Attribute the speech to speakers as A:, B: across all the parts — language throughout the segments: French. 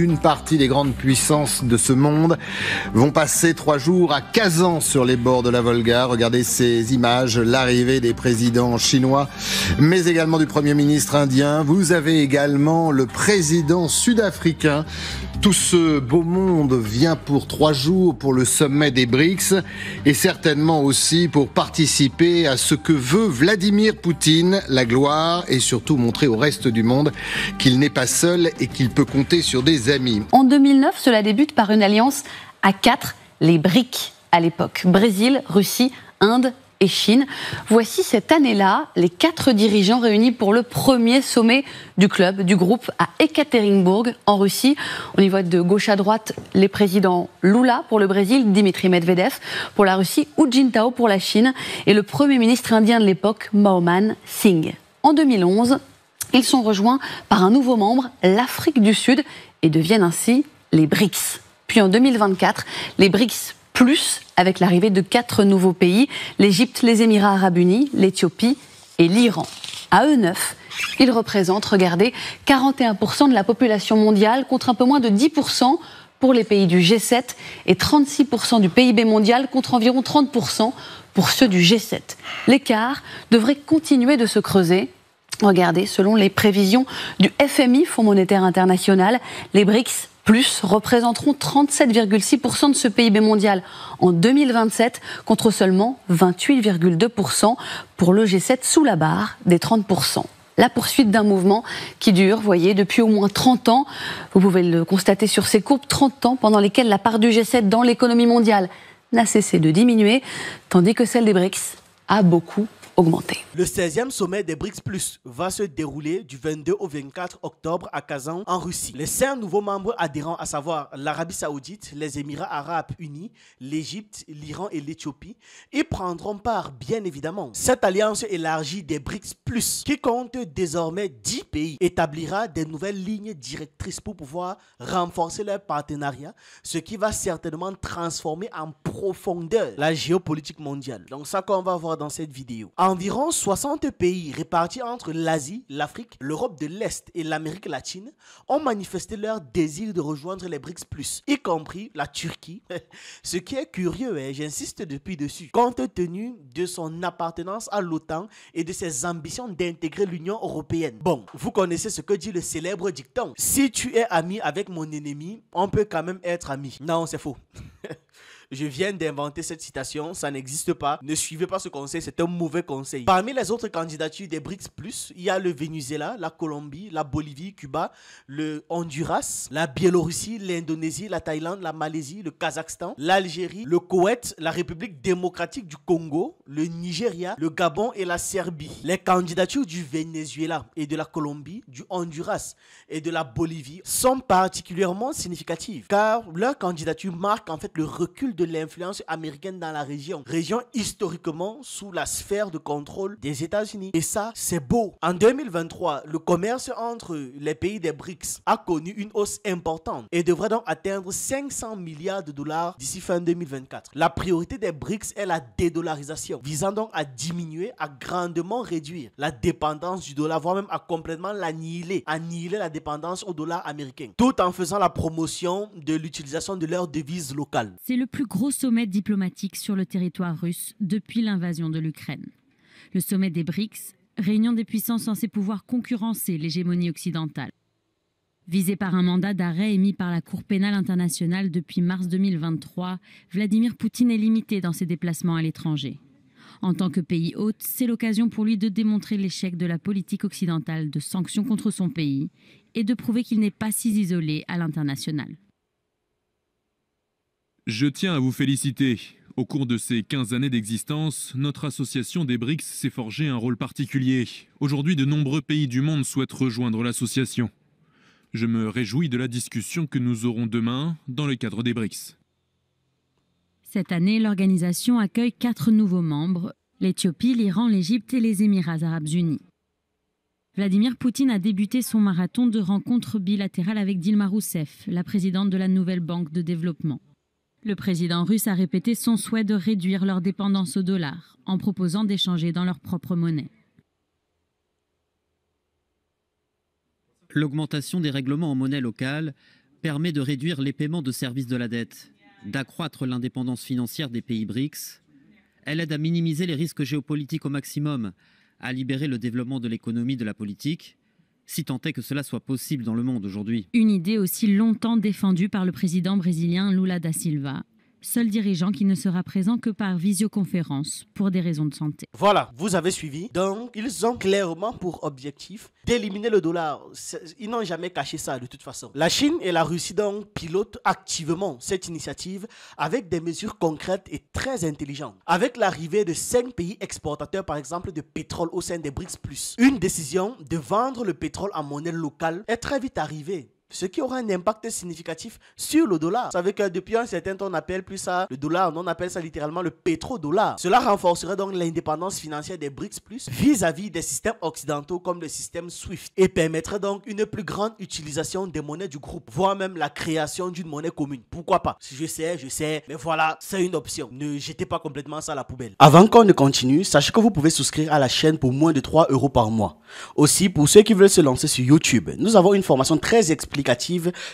A: une partie des grandes puissances de ce monde vont passer trois jours à Kazan sur les bords de la Volga. Regardez ces images, l'arrivée des présidents chinois, mais également du Premier ministre indien. Vous avez également le président sud-africain tout ce beau monde vient pour trois jours pour le sommet des BRICS et certainement aussi pour participer à ce que veut Vladimir Poutine, la gloire et surtout montrer au reste du monde qu'il n'est pas seul et qu'il peut compter sur des amis.
B: En 2009, cela débute par une alliance à quatre, les BRICS à l'époque. Brésil, Russie, Inde, et Chine. Voici cette année-là les quatre dirigeants réunis pour le premier sommet du club, du groupe à Ekaterinbourg en Russie. On y voit de gauche à droite les présidents Lula pour le Brésil, Dimitri Medvedev pour la Russie Hu Jintao pour la Chine et le premier ministre indien de l'époque, Mohamed Singh. En 2011, ils sont rejoints par un nouveau membre, l'Afrique du Sud, et deviennent ainsi les BRICS. Puis en 2024, les BRICS plus avec l'arrivée de quatre nouveaux pays, l'Égypte, les Émirats arabes unis, l'Éthiopie et l'Iran. À eux neuf, ils représentent, regardez, 41% de la population mondiale contre un peu moins de 10% pour les pays du G7 et 36% du PIB mondial contre environ 30% pour ceux du G7. L'écart devrait continuer de se creuser. Regardez, selon les prévisions du FMI, Fonds monétaire international, les BRICS plus représenteront 37,6% de ce PIB mondial en 2027 contre seulement 28,2% pour le G7 sous la barre des 30% la poursuite d'un mouvement qui dure, voyez, depuis au moins 30 ans. Vous pouvez le constater sur ces courbes, 30 ans pendant lesquels la part du G7 dans l'économie mondiale n'a cessé de diminuer, tandis que celle des BRICS a beaucoup augmenter.
A: Le 16e sommet des BRICS Plus va se dérouler du 22 au 24 octobre à Kazan, en Russie. Les cinq nouveaux membres adhérents, à savoir l'Arabie Saoudite, les Émirats Arabes Unis, l'Égypte, l'Iran et l'Éthiopie, y prendront part, bien évidemment. Cette alliance élargie des BRICS Plus, qui compte désormais 10 pays, établira des nouvelles lignes directrices pour pouvoir renforcer leur partenariat, ce qui va certainement transformer en profondeur la géopolitique mondiale. Donc ça qu'on va voir dans cette vidéo environ 60 pays répartis entre l'Asie, l'Afrique, l'Europe de l'Est et l'Amérique latine ont manifesté leur désir de rejoindre les BRICS ⁇ y compris la Turquie. Ce qui est curieux, et hein, j'insiste depuis dessus, compte tenu de son appartenance à l'OTAN et de ses ambitions d'intégrer l'Union européenne. Bon, vous connaissez ce que dit le célèbre dicton. Si tu es ami avec mon ennemi, on peut quand même être ami. Non, c'est faux. Je viens d'inventer cette citation, ça n'existe pas. Ne suivez pas ce conseil, c'est un mauvais conseil. Parmi les autres candidatures des BRICS+, il y a le Venezuela, la Colombie, la Bolivie, Cuba, le Honduras, la Biélorussie, l'Indonésie, la Thaïlande, la Malaisie, le Kazakhstan, l'Algérie, le Koweït, la République démocratique du Congo, le Nigeria, le Gabon et la Serbie. Les candidatures du Venezuela et de la Colombie, du Honduras et de la Bolivie sont particulièrement significatives car leur candidature marque en fait le recul de l'influence américaine dans la région. Région historiquement sous la sphère de contrôle des États-Unis. Et ça, c'est beau. En 2023, le commerce entre les pays des BRICS a connu une hausse importante et devrait donc atteindre 500 milliards de dollars d'ici fin 2024. La priorité des BRICS est la dédollarisation, visant donc à diminuer, à grandement réduire la dépendance du dollar, voire même à complètement l'annihiler, annihiler la dépendance au dollar américain, tout en faisant la promotion de l'utilisation de leurs devises locales.
C: C'est le plus gros sommet diplomatique sur le territoire russe depuis l'invasion de l'Ukraine. Le sommet des BRICS, réunion des puissances censées pouvoir concurrencer l'hégémonie occidentale. Visé par un mandat d'arrêt émis par la Cour pénale internationale depuis mars 2023, Vladimir Poutine est limité dans ses déplacements à l'étranger. En tant que pays hôte, c'est l'occasion pour lui de démontrer l'échec de la politique occidentale de sanctions contre son pays et de prouver qu'il n'est pas si isolé à l'international.
A: Je tiens à vous féliciter. Au cours de ces 15 années d'existence, notre association des BRICS s'est forgée un rôle particulier. Aujourd'hui, de nombreux pays du monde souhaitent rejoindre l'association. Je me réjouis de la discussion que nous aurons demain dans le cadre des BRICS.
C: Cette année, l'organisation accueille quatre nouveaux membres, l'Éthiopie, l'Iran, l'Égypte et les Émirats arabes unis. Vladimir Poutine a débuté son marathon de rencontres bilatérales avec Dilma Rousseff, la présidente de la nouvelle Banque de développement. Le président russe a répété son souhait de réduire leur dépendance au dollar en proposant d'échanger dans leur propre monnaie.
A: L'augmentation des règlements en monnaie locale permet de réduire les paiements de services de la dette, d'accroître l'indépendance financière des pays BRICS. Elle aide à minimiser les risques géopolitiques au maximum, à libérer le développement de
B: l'économie de la politique si tant est que cela soit possible dans le monde aujourd'hui.
C: Une idée aussi longtemps défendue par le président brésilien Lula da Silva seul dirigeant qui ne sera présent que par visioconférence pour des raisons de santé.
A: Voilà, vous avez suivi. Donc, ils ont clairement pour objectif d'éliminer le dollar. Ils n'ont jamais caché ça de toute façon. La Chine et la Russie, donc, pilotent activement cette initiative avec des mesures concrètes et très intelligentes. Avec l'arrivée de cinq pays exportateurs, par exemple, de pétrole au sein des BRICS ⁇ une décision de vendre le pétrole en monnaie locale est très vite arrivée ce qui aura un impact significatif sur le dollar. Vous savez que depuis un certain temps, on appelle plus ça le dollar, on appelle ça littéralement le pétrodollar. Cela renforcerait donc l'indépendance financière des BRICS Plus vis-à-vis des systèmes occidentaux comme le système SWIFT et permettrait donc une plus grande utilisation des monnaies du groupe, voire même la création d'une monnaie commune. Pourquoi pas si Je sais, je sais, mais voilà, c'est une option. Ne jetez pas complètement ça à la poubelle. Avant qu'on ne continue, sachez que vous pouvez souscrire à la chaîne pour moins de 3 euros par mois. Aussi, pour ceux qui veulent se lancer sur YouTube, nous avons une formation très explicative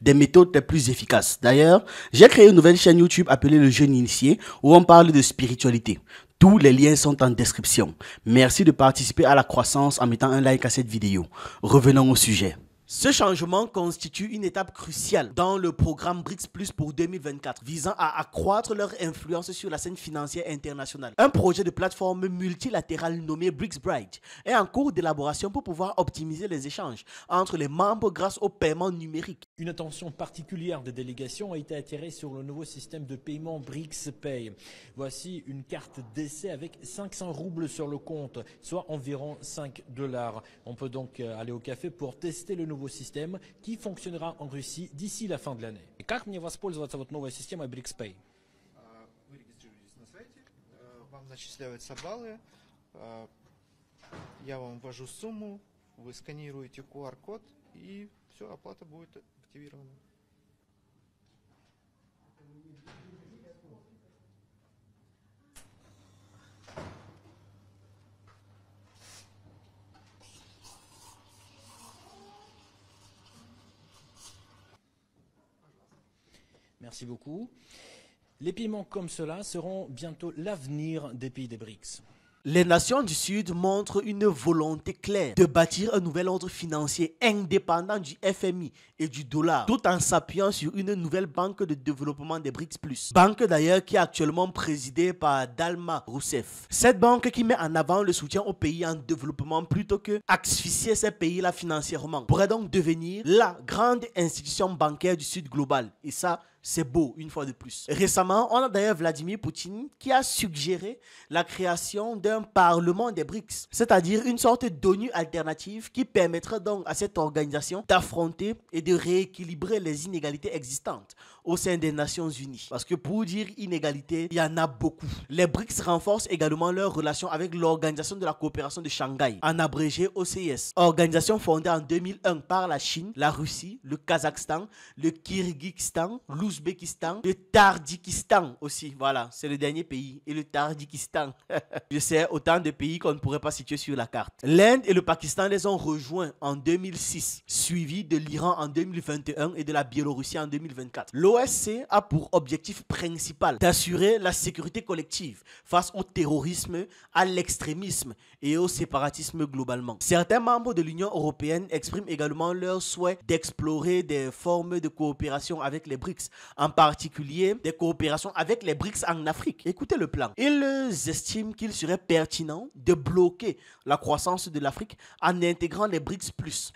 A: des méthodes les plus efficaces. D'ailleurs, j'ai créé une nouvelle chaîne YouTube appelée Le Jeune Initié où on parle de spiritualité. Tous les liens sont en description. Merci de participer à la croissance en mettant un like à cette vidéo. Revenons au sujet. Ce changement constitue une étape cruciale dans le programme BRICS Plus pour 2024 visant à accroître leur influence sur la scène financière internationale. Un projet de plateforme multilatérale nommé BRICS Bright est en cours d'élaboration pour pouvoir optimiser les échanges entre les membres grâce au paiement numérique. Une attention particulière des délégations a été attirée sur le nouveau système de paiement BRICS Pay. Voici une carte d'essai avec 500 roubles sur le compte, soit environ 5 dollars. On peut donc euh, aller au café pour tester le nouveau nouveau système qui fonctionnera en Russie d'ici la fin de l'année. Et как мне воспользоваться вот новой системой BricsPay? А, вы регистрируетесь на сайте, а, вам зачисляются баллы, а, я вам ввожу сумму, вы сканируете QR-код и все, оплата будет активирована. Merci beaucoup. Les paiements comme cela seront bientôt l'avenir des pays des BRICS. Les nations du Sud montrent une volonté claire de bâtir un nouvel ordre financier indépendant du FMI et du dollar, tout en s'appuyant sur une nouvelle banque de développement des BRICS+. Banque d'ailleurs qui est actuellement présidée par Dalma Rousseff. Cette banque qui met en avant le soutien aux pays en développement plutôt que asphyxier ces pays-là financièrement pourrait donc devenir la grande institution bancaire du Sud global. Et ça, c'est beau, une fois de plus. Récemment, on a d'ailleurs Vladimir Poutine qui a suggéré la création d'un parlement des BRICS, c'est-à-dire une sorte d'ONU alternative qui permettra donc à cette organisation d'affronter et de rééquilibrer les inégalités existantes au sein des Nations Unies. Parce que pour dire inégalité, il y en a beaucoup. Les BRICS renforcent également leurs relations avec l'Organisation de la coopération de Shanghai, en abrégé OCS, organisation fondée en 2001 par la Chine, la Russie, le Kazakhstan, le Kyrgyzstan, l'Ouzbékistan, le Tardikistan aussi. Voilà, c'est le dernier pays. Et le Tardikistan. Je sais, autant de pays qu'on ne pourrait pas situer sur la carte. L'Inde et le Pakistan les ont rejoints en 2006, suivi de l'Iran en 2021 et de la Biélorussie en 2024. L'OSCE a pour objectif principal d'assurer la sécurité collective face au terrorisme, à l'extrémisme et au séparatisme globalement. Certains membres de l'Union européenne expriment également leur souhait d'explorer des formes de coopération avec les BRICS en particulier des coopérations avec les BRICS en Afrique. Écoutez le plan. Ils estiment qu'il serait pertinent de bloquer la croissance de l'Afrique en intégrant les BRICS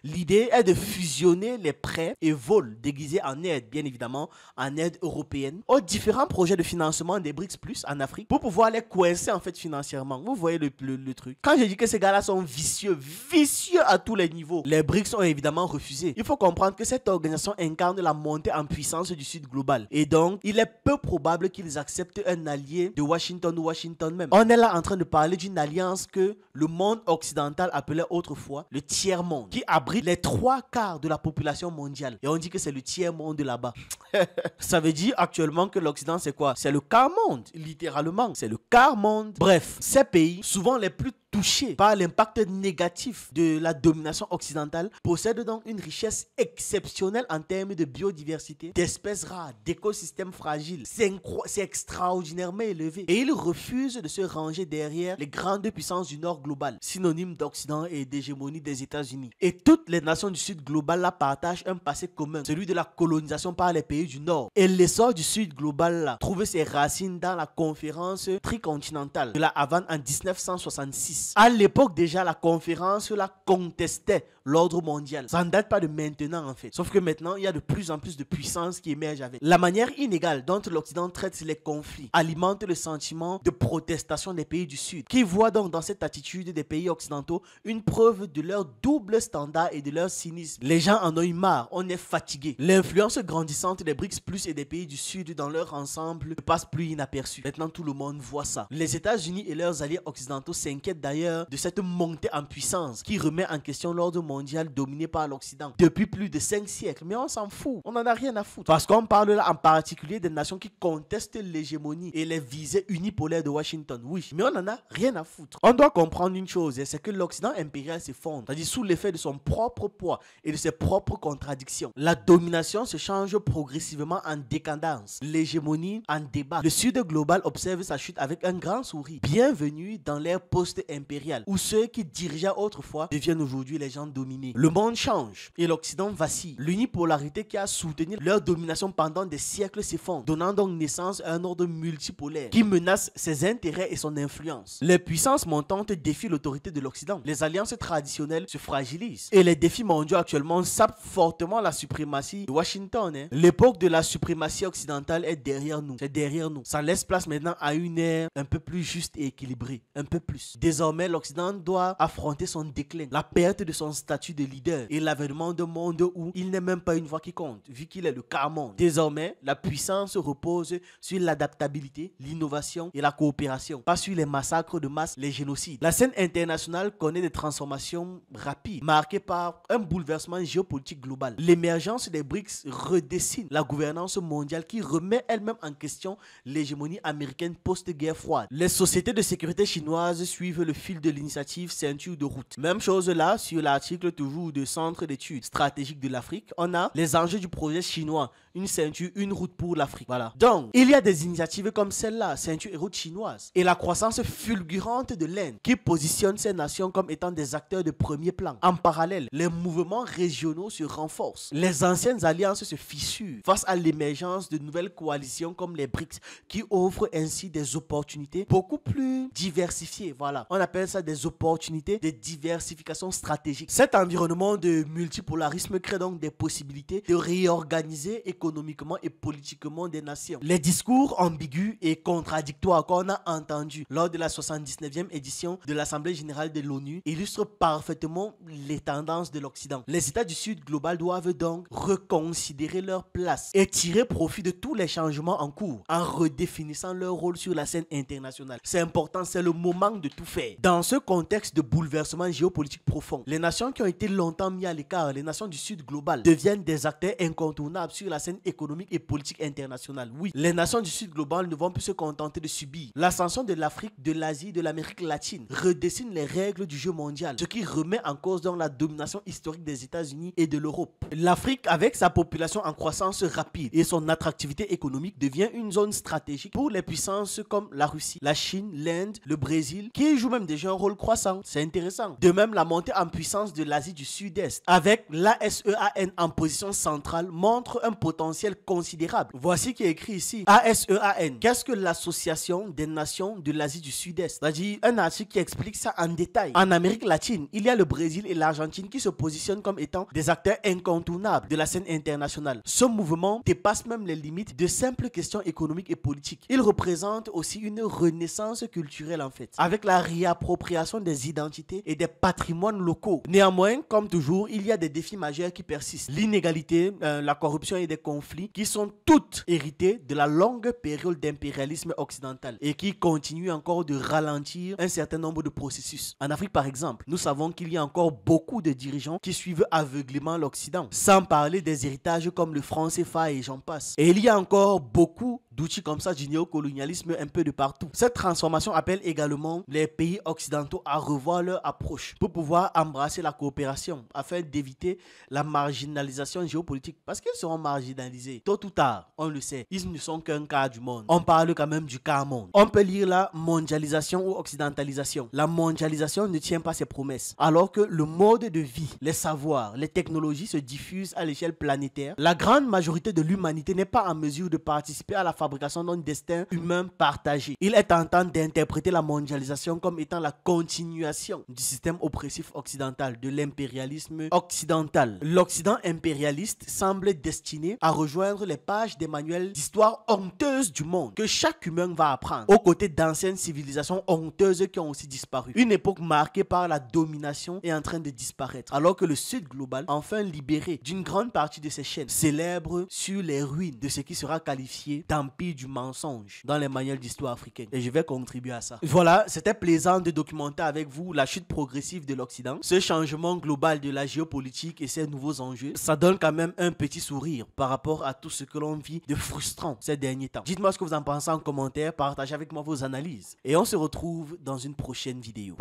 A: L'idée est de fusionner les prêts et vols déguisés en aide, bien évidemment, en aide européenne aux différents projets de financement des BRICS en Afrique pour pouvoir les coincer en fait financièrement. Vous voyez le, le, truc. Quand je dis que ces gars-là sont vicieux, vicieux à tous les niveaux, les BRICS ont évidemment refusé. Il faut comprendre que cette organisation incarne la montée en puissance du Sud global et donc, il est peu probable qu'ils acceptent un allié de Washington ou Washington même. On est là en train de parler d'une alliance que le monde occidental appelait autrefois le tiers-monde, qui abrite les trois quarts de la population mondiale. Et on dit que c'est le tiers-monde là-bas. Ça veut dire actuellement que l'Occident, c'est quoi C'est le quart-monde, littéralement. C'est le quart-monde. Bref, ces pays, souvent les plus touchés par l'impact négatif de la domination occidentale, possèdent donc une richesse exceptionnelle en termes de biodiversité, d'espèces rares, d'écosystèmes fragiles. C'est extraordinairement élevé. Et ils refusent de se ranger derrière les grandes puissances du Nord global, synonyme d'Occident et d'hégémonie des États-Unis. Et toutes les nations du Sud global la partagent un passé commun, celui de la colonisation par les pays du Nord. Et l'essor du Sud global là trouvé ses racines dans la conférence tricontinentale de la Havane en 1966 à l'époque déjà, la conférence la contestait l'ordre mondial. Ça ne date pas de maintenant en fait. Sauf que maintenant, il y a de plus en plus de puissances qui émergent avec. La manière inégale dont l'Occident traite les conflits alimente le sentiment de protestation des pays du Sud, qui voient donc dans cette attitude des pays occidentaux une preuve de leur double standard et de leur cynisme. Les gens en ont eu marre, on est fatigué. L'influence grandissante des BRICS Plus et des pays du Sud dans leur ensemble ne passe plus inaperçue. Maintenant, tout le monde voit ça. Les États-Unis et leurs alliés occidentaux s'inquiètent d'ailleurs de cette montée en puissance qui remet en question l'ordre mondial dominé par l'Occident depuis plus de 5 siècles. Mais on s'en fout, on n'en a rien à foutre. Parce qu'on parle là en particulier des nations qui contestent l'hégémonie et les visées unipolaires de Washington, oui. Mais on n'en a rien à foutre. On doit comprendre une chose, c'est que l'Occident impérial s'effondre, c'est-à-dire sous l'effet de son propre poids et de ses propres contradictions. La domination se change progressivement en décadence, l'hégémonie en débat. Le Sud global observe sa chute avec un grand sourire. Bienvenue dans l'ère post impérial où ceux qui dirigeaient autrefois deviennent aujourd'hui les gens dominés. Le monde change et l'Occident vacille. L'unipolarité qui a soutenu leur domination pendant des siècles s'effondre, donnant donc naissance à un ordre multipolaire qui menace ses intérêts et son influence. Les puissances montantes défient l'autorité de l'Occident. Les alliances traditionnelles se fragilisent et les défis mondiaux actuellement sapent fortement la suprématie de Washington. Hein. L'époque de la suprématie occidentale est derrière nous. C'est derrière nous. Ça laisse place maintenant à une ère un peu plus juste et équilibrée. Un peu plus. Désormais, Désormais, l'Occident doit affronter son déclin, la perte de son statut de leader et l'avènement d'un monde où il n'est même pas une voix qui compte, vu qu'il est le carmon. Désormais, la puissance repose sur l'adaptabilité, l'innovation et la coopération, pas sur les massacres de masse, les génocides. La scène internationale connaît des transformations rapides, marquées par un bouleversement géopolitique global. L'émergence des BRICS redessine la gouvernance mondiale qui remet elle-même en question l'hégémonie américaine post-guerre froide. Les sociétés de sécurité chinoises suivent le fil de l'initiative Ceinture de route. Même chose là sur l'article toujours de Centre d'études stratégiques de l'Afrique. On a les enjeux du projet chinois, une ceinture, une route pour l'Afrique. Voilà. Donc, il y a des initiatives comme celle-là, ceinture et route chinoise, et la croissance fulgurante de l'Inde qui positionne ces nations comme étant des acteurs de premier plan. En parallèle, les mouvements régionaux se renforcent. Les anciennes alliances se fissurent face à l'émergence de nouvelles coalitions comme les BRICS qui offrent ainsi des opportunités beaucoup plus diversifiées. Voilà. On a appelle ça des opportunités de diversification stratégique. Cet environnement de multipolarisme crée donc des possibilités de réorganiser économiquement et politiquement des nations. Les discours ambigus et contradictoires qu'on a entendus lors de la 79e édition de l'Assemblée générale de l'ONU illustrent parfaitement les tendances de l'Occident. Les États du Sud global doivent donc reconsidérer leur place et tirer profit de tous les changements en cours en redéfinissant leur rôle sur la scène internationale. C'est important, c'est le moment de tout faire. Dans ce contexte de bouleversement géopolitique profond, les nations qui ont été longtemps mises à l'écart, les nations du Sud global, deviennent des acteurs incontournables sur la scène économique et politique internationale. Oui, les nations du Sud global ne vont plus se contenter de subir. L'ascension de l'Afrique, de l'Asie, de l'Amérique latine redessine les règles du jeu mondial, ce qui remet en cause dans la domination historique des États-Unis et de l'Europe. L'Afrique, avec sa population en croissance rapide et son attractivité économique, devient une zone stratégique pour les puissances comme la Russie, la Chine, l'Inde, le Brésil, qui jouent même déjà un rôle croissant. C'est intéressant. De même, la montée en puissance de l'Asie du Sud-Est avec l'ASEAN en position centrale montre un potentiel considérable. Voici qui est écrit ici. ASEAN. Qu'est-ce que l'Association des Nations de l'Asie du Sud-Est C'est-à-dire un article qui explique ça en détail. En Amérique latine, il y a le Brésil et l'Argentine qui se positionnent comme étant des acteurs incontournables de la scène internationale. Ce mouvement dépasse même les limites de simples questions économiques et politiques. Il représente aussi une renaissance culturelle en fait. Avec la appropriation des identités et des patrimoines locaux. Néanmoins, comme toujours, il y a des défis majeurs qui persistent. L'inégalité, euh, la corruption et des conflits qui sont toutes héritées de la longue période d'impérialisme occidental et qui continuent encore de ralentir un certain nombre de processus. En Afrique, par exemple, nous savons qu'il y a encore beaucoup de dirigeants qui suivent aveuglément l'Occident, sans parler des héritages comme le franc CFA et j'en passe. Et il y a encore beaucoup d'outils comme ça du néocolonialisme un peu de partout. Cette transformation appelle également les pays occidentaux à revoir leur approche pour pouvoir embrasser la coopération afin d'éviter la marginalisation géopolitique parce qu'ils seront marginalisés tôt ou tard, on le sait. Ils ne sont qu'un cas du monde. On parle quand même du cas monde. On peut lire la mondialisation ou occidentalisation. La mondialisation ne tient pas ses promesses alors que le mode de vie, les savoirs, les technologies se diffusent à l'échelle planétaire. La grande majorité de l'humanité n'est pas en mesure de participer à la fabrication d'un destin humain partagé. Il est en train d'interpréter la mondialisation comme étant la continuation du système oppressif occidental, de l'impérialisme occidental. L'Occident impérialiste semble destiné à rejoindre les pages des manuels d'histoire honteuse du monde que chaque humain va apprendre, aux côtés d'anciennes civilisations honteuses qui ont aussi disparu. Une époque marquée par la domination est en train de disparaître, alors que le Sud global, enfin libéré d'une grande partie de ses chaînes, célèbre sur les ruines de ce qui sera qualifié d'un du mensonge dans les manuels d'histoire africaine. Et je vais contribuer à ça. Voilà, c'était plaisant de documenter avec vous la chute progressive de l'Occident, ce changement global de la géopolitique et ses nouveaux enjeux. Ça donne quand même un petit sourire par rapport à tout ce que l'on vit de frustrant ces derniers temps. Dites-moi ce que vous en pensez en commentaire, partagez avec moi vos analyses. Et on se retrouve dans une prochaine vidéo.